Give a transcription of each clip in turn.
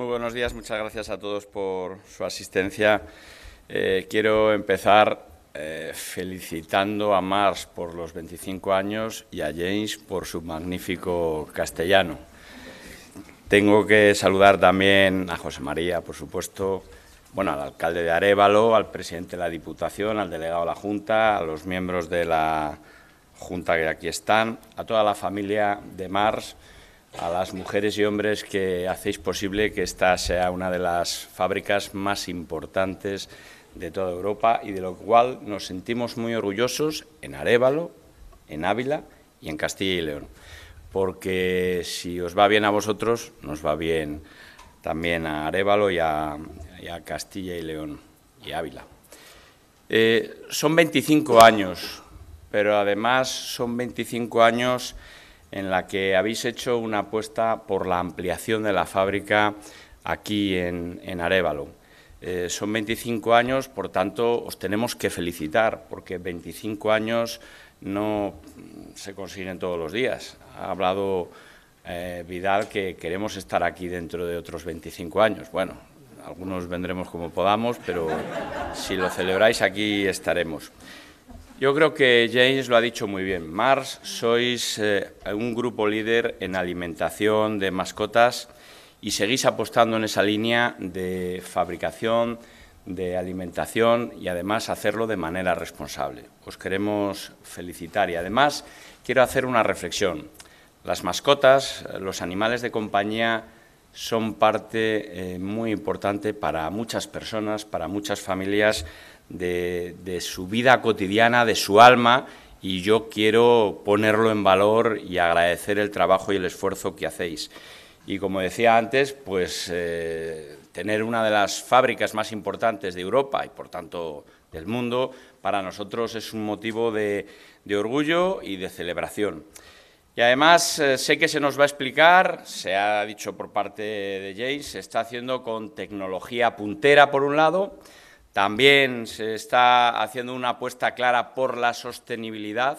Muy buenos días, muchas gracias a todos por su asistencia. Eh, quiero empezar eh, felicitando a Mars por los 25 años y a James por su magnífico castellano. Tengo que saludar también a José María, por supuesto, bueno, al alcalde de Arevalo, al presidente de la Diputación, al delegado de la Junta, a los miembros de la Junta que aquí están, a toda la familia de Mars a las mujeres y hombres que hacéis posible que esta sea una de las fábricas más importantes de toda Europa y de lo cual nos sentimos muy orgullosos en Arevalo, en Ávila y en Castilla y León. Porque si os va bien a vosotros, nos va bien también a Arevalo y a, Castilla y León y Ávila. Eh, son 25 años, pero además son 25 años en la que habéis hecho una apuesta por la ampliación de la fábrica aquí en, en Arevalo. Eh, son 25 años, por tanto, os tenemos que felicitar, porque 25 años no se consiguen todos los días. Ha hablado eh, Vidal que queremos estar aquí dentro de otros 25 años. Bueno, algunos vendremos como podamos, pero si lo celebráis aquí estaremos. Yo creo que James lo ha dicho muy bien. Mars, sois eh, un grupo líder en alimentación de mascotas y seguís apostando en esa línea de fabricación, de alimentación y además hacerlo de manera responsable. Os queremos felicitar y además quiero hacer una reflexión. Las mascotas, los animales de compañía son parte eh, muy importante para muchas personas, para muchas familias de, su vida cotidiana, de su alma, y yo quiero ponerlo en valor y agradecer el trabajo y el esfuerzo que hacéis. Y como decía antes, pues eh, tener una de las fábricas más importantes de Europa y por tanto del mundo, para nosotros es un motivo de, orgullo y de celebración. Y además eh, sé que se nos va a explicar, se ha dicho por parte de Jay, se está haciendo con tecnología puntera por un lado, también se está haciendo una apuesta clara por la sostenibilidad,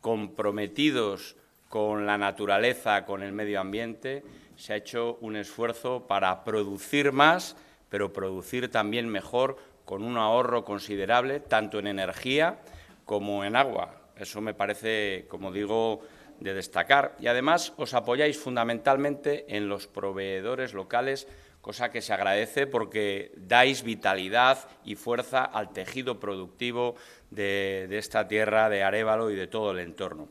comprometidos con la naturaleza, con el medio ambiente. Se ha hecho un esfuerzo para producir más, pero producir también mejor, con un ahorro considerable, tanto en energía como en agua. Eso me parece, como digo, de destacar. Y además os apoyáis fundamentalmente en los proveedores locales cosa que se agradece porque dais vitalidad y fuerza al tejido productivo de, esta tierra de Arevalo y de todo el entorno.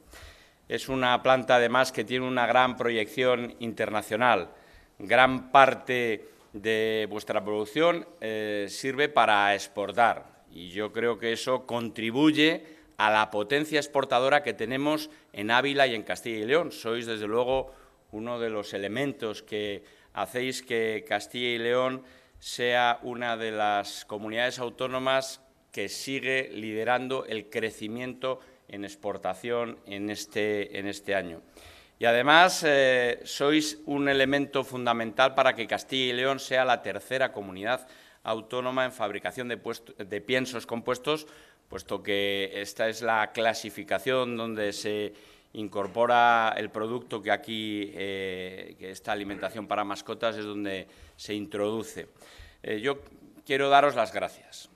Es una planta, además, que tiene una gran proyección internacional. Gran parte de vuestra producción eh, sirve para exportar y yo creo que eso contribuye a la potencia exportadora que tenemos en Ávila y en Castilla y León. Sois, desde luego, uno de los elementos que hacéis que Castilla y León sea una de las comunidades autónomas que sigue liderando el crecimiento en exportación en este, en este año. Y además eh, sois un elemento fundamental para que Castilla y León sea la tercera comunidad autónoma en fabricación de, de piensos compuestos, puesto que esta es la clasificación donde se incorpora el producto que aquí, eh, que esta alimentación para mascotas es donde se introduce. Eh, yo quiero daros las gracias.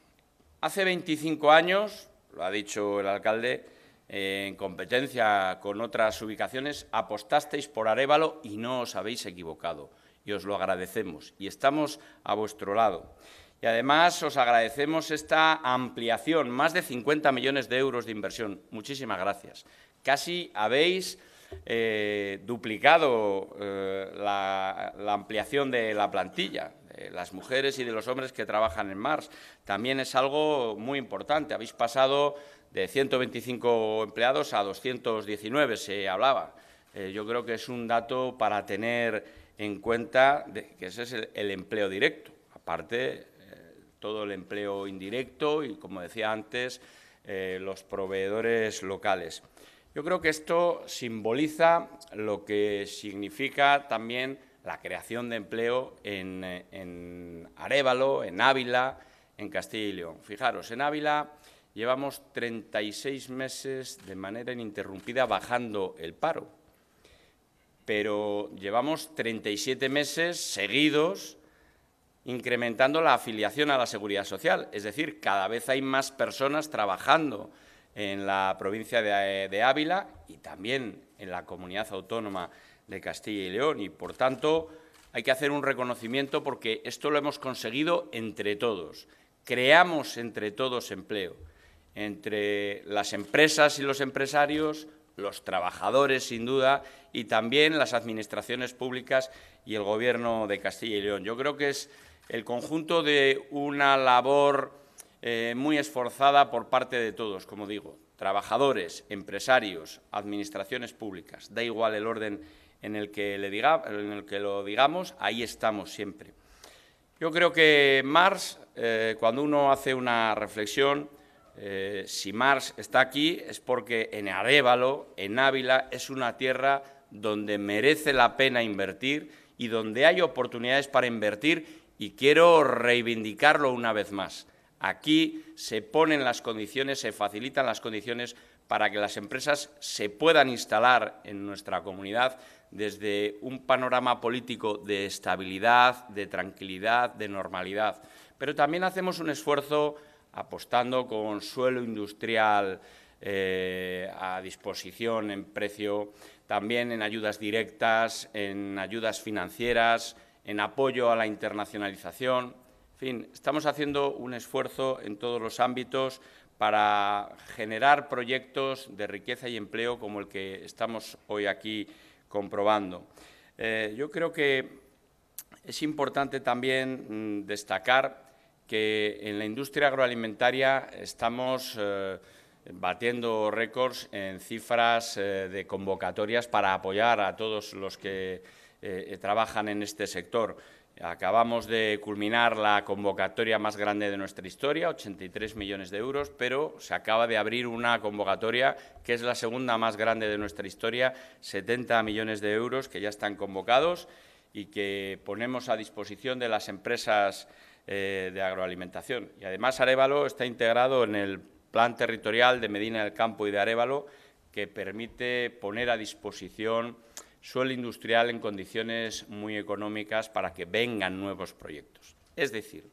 Hace 25 años, lo ha dicho el alcalde, eh, en competencia con otras ubicaciones, apostasteis por Arevalo y no os habéis equivocado. Y os lo agradecemos y estamos a vuestro lado. Y además os agradecemos esta ampliación, más de 50 millones de euros de inversión. Muchísimas gracias. Casi habéis eh, duplicado eh, la, ampliación de la plantilla, de las mujeres y de los hombres que trabajan en Mars. También es algo muy importante. Habéis pasado de 125 empleados a 219, se hablaba. Eh, yo creo que es un dato para tener en cuenta que ese es el empleo directo. Aparte, todo el empleo indirecto y, como decía antes, los proveedores locales. Yo creo que esto simboliza lo que significa también la creación de empleo en, en Arevalo, en Ávila, en Castilla y León. Fijaros, en Ávila llevamos 36 meses de manera ininterrumpida bajando el paro, pero llevamos 37 meses seguidos incrementando la afiliación a la seguridad social, es decir, cada vez hay más personas trabajando en la provincia eh, de, Ávila y también en la comunidad autónoma de Castilla y León. Y, por tanto, hay que hacer un reconocimiento porque esto lo hemos conseguido entre todos. Creamos entre todos empleo, entre las empresas y los empresarios, los trabajadores, sin duda, y también las administraciones públicas y el Gobierno de Castilla y León. Yo creo que es el conjunto de una labor eh, muy esforzada por parte de todos, como digo, trabajadores, empresarios, administraciones públicas, da igual el orden en el que, en el que lo digamos, ahí estamos siempre. Yo creo que Mars, eh, cuando uno hace una reflexión, eh, si Mars está aquí es porque en Arévalo, en Ávila, es una tierra donde merece la pena invertir y donde hay oportunidades para invertir y quiero reivindicarlo una vez más. Aquí se ponen las condiciones, se facilitan las condiciones para que las empresas se puedan instalar en nuestra comunidad desde un panorama político de estabilidad, de tranquilidad, de normalidad. Pero también hacemos un esfuerzo apostando con suelo industrial eh, a disposición en precio, también en ayudas directas, en ayudas financieras, en apoyo a la internacionalización fin, estamos haciendo un esfuerzo en todos los ámbitos para generar proyectos de riqueza y empleo como el que estamos hoy aquí comprobando. Eh, yo creo que es importante también mm, destacar que en la industria agroalimentaria estamos eh, batiendo récords en cifras eh, de convocatorias para apoyar a todos los que trabajan en este sector. Acabamos de culminar la convocatoria más grande de nuestra historia, 83 millones de euros, pero se acaba de abrir una convocatoria que es la segunda más grande de nuestra historia, 70 millones de euros que ya están convocados y que ponemos a disposición de las empresas eh, de agroalimentación. Y además Arevalo está integrado en el plan territorial de Medina del Campo y de Arevalo que permite poner a disposición suelo industrial en condiciones muy económicas para que vengan nuevos proyectos. Es decir,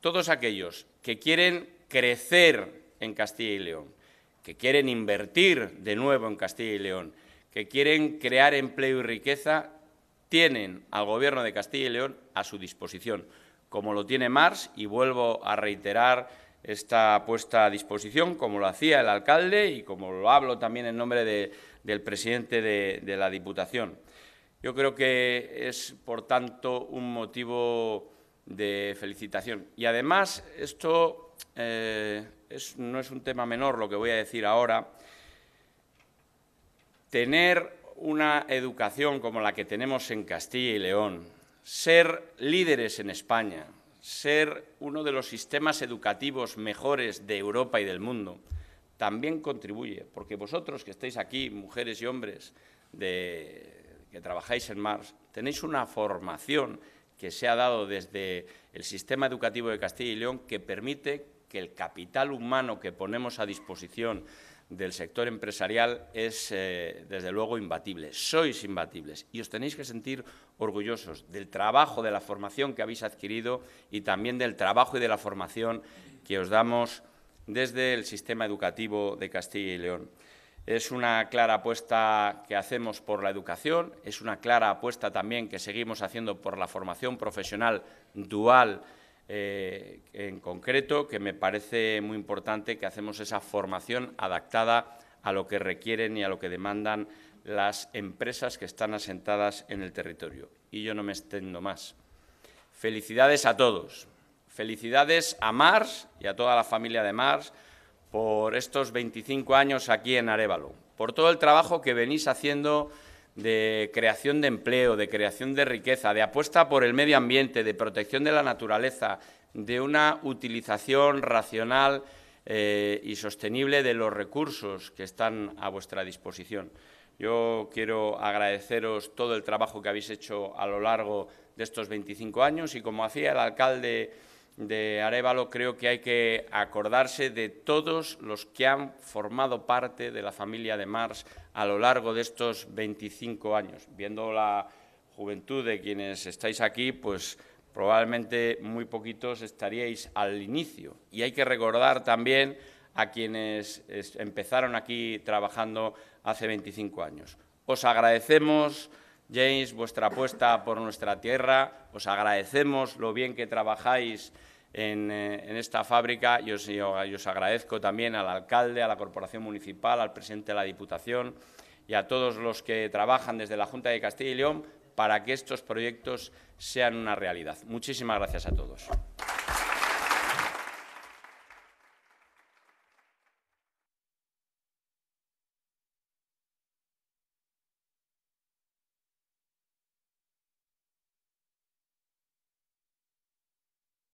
todos aquellos que quieren crecer en Castilla y León, que quieren invertir de nuevo en Castilla y León, que quieren crear empleo y riqueza, tienen al Gobierno de Castilla y León a su disposición, como lo tiene Mars, y vuelvo a reiterar ...esta puesta a disposición, como lo hacía el alcalde y como lo hablo también en nombre del presidente de, la Diputación. Yo creo que es, por tanto, un motivo de felicitación. Y además, esto eh, no es un tema menor lo que voy a decir ahora. Tener una educación como la que tenemos en Castilla y León, ser líderes en España, ser uno de los sistemas educativos mejores de Europa y del mundo, también contribuye, porque vosotros que estáis aquí, mujeres y hombres que trabajáis en Mars, tenéis una formación que se ha dado desde el sistema educativo de Castilla y León que permite que el capital humano que ponemos a disposición del sector empresarial es, eh, desde luego, imbatible. Sois imbatibles y os tenéis que sentir orgullosos del trabajo, de la formación que habéis adquirido y también del trabajo y de la formación que os damos desde el sistema educativo de Castilla y León. Es una clara apuesta que hacemos por la educación, es una clara apuesta también que seguimos haciendo por la formación profesional dual eh, en concreto que me parece muy importante que hacemos esa formación adaptada a lo que requieren y a lo que demandan las empresas que están asentadas en el territorio. Y yo no me extendo más. Felicidades a todos. Felicidades a Mars y a toda la familia de Mars por estos 25 años aquí en Arevalo, por todo el trabajo que venís haciendo de creación de empleo, de creación de riqueza, de apuesta por el medio ambiente, de protección de la naturaleza, de una utilización racional eh, y sostenible de los recursos que están a vuestra disposición. Yo quiero agradeceros todo el trabajo que habéis hecho a lo largo de estos 25 años y, como hacía el alcalde de Arevalo, creo que hay que acordarse de todos los que han formado parte de la familia de Mars a lo largo de estos 25 años. Viendo la juventud de quienes estáis aquí, pues probablemente muy poquitos estaríais al inicio. Y hay que recordar también a quienes empezaron aquí trabajando hace 25 años. Os agradecemos James, vuestra apuesta por nuestra tierra. Os agradecemos lo bien que trabajáis en, eh, esta fábrica y os agradezco también al alcalde, a la corporación municipal, al presidente de la Diputación y a todos los que trabajan desde la Junta de Castilla y León para que estos proyectos sean una realidad. Muchísimas gracias a todos.